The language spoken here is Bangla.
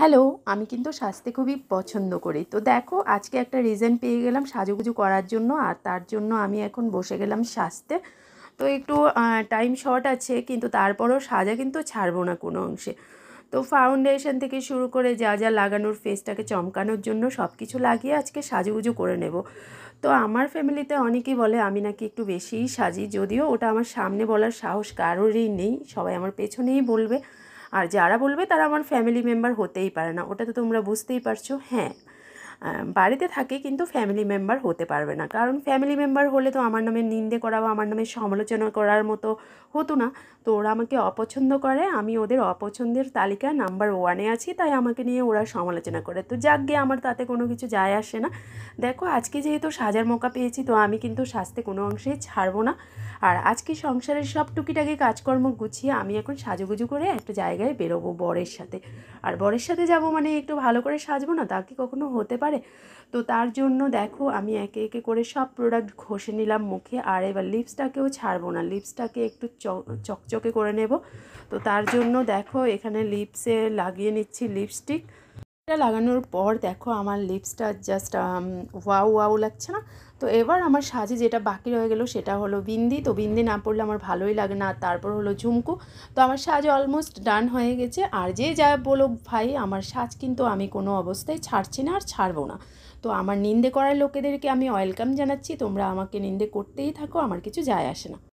হ্যালো আমি কিন্তু সাজতে খুবই পছন্দ করি তো দেখো আজকে একটা রিজন পেয়ে গেলাম সাজুগুজু করার জন্য আর তার জন্য আমি এখন বসে গেলাম সাজতে তো একটু টাইম শর্ট আছে কিন্তু তারপরও সাজা কিন্তু ছাড়বো না কোনো অংশে তো ফাউন্ডেশন থেকে শুরু করে যা যা লাগানোর ফেসটাকে চমকানোর জন্য সব কিছু লাগিয়ে আজকে সাজুগুজু করে নেব তো আমার ফ্যামিলিতে অনেকেই বলে আমি নাকি একটু বেশিই সাজি যদিও ওটা আমার সামনে বলার সাহস কারোরই নেই সবাই আমার পেছনেই বলবে আর যারা বলবে তারা আমার ফ্যামিলি মেম্বার হতেই পারে না ওটা তো তোমরা বুঝতেই পারছো হ্যাঁ বাড়িতে থাকে কিন্তু ফ্যামিলি মেম্বার হতে পারবে না কারণ ফ্যামিলি মেম্বার হলে তো আমার নামে নিন্দে করা বা আমার নামে সমালোচনা করার মতো হতো না তো ওরা আমাকে অপছন্দ করে আমি ওদের অপছন্দের তালিকা নাম্বার ওয়ানে আছি তাই আমাকে নিয়ে ওরা সমালোচনা করে তো যাক গিয়ে আমার তাতে কোনো কিছু যায় আসে না দেখো আজকে যেহেতু সাজার মোকা পেয়েছি তো আমি কিন্তু স্বাস্থ্যে কোনো অংশেই ছাড়বো না আর আজকে সংসারের সব টুকিটাকি কাজকর্ম গুছিয়ে আমি এখন সাজুগুজু করে একটা জায়গায় বেরোবো বরের সাথে আর বরের সাথে যাব মানে একটু ভালো করে সাজবো না তা কি কখনো হতে পারে পারে তো তার জন্য দেখো আমি একে একে করে সব প্রোডাক্ট ঘষে নিলাম মুখে আর এবার লিপসটাকেও ছাড়বো না লিপসটাকে একটু চকচকে করে নেব তো তার জন্য দেখো এখানে লিপসে লাগিয়ে নিচ্ছি লিপস্টিক লিপস্টিকটা লাগানোর পর দেখো আমার লিপসটা জাস্ট ওয়াও ওয়াও লাগছে না তো এবার আমার সাজে যেটা বাকি রয়ে গেল সেটা হলো বিন্দি তো বিন্দি না পড়লে আমার ভালোই লাগে না তারপর হলো ঝুমকু তো আমার সাজ অলমোস্ট ডান হয়ে গেছে আর যে যা বলো ভাই আমার সাজ কিন্তু আমি কোনো অবস্থায় ছাড়ছি না আর ছাড়বো না তো আমার নিন্দে করার লোকেদেরকে আমি ওয়েলকাম জানাচ্ছি তোমরা আমাকে নিন্দে করতেই থাকো আমার কিছু যায় আসে না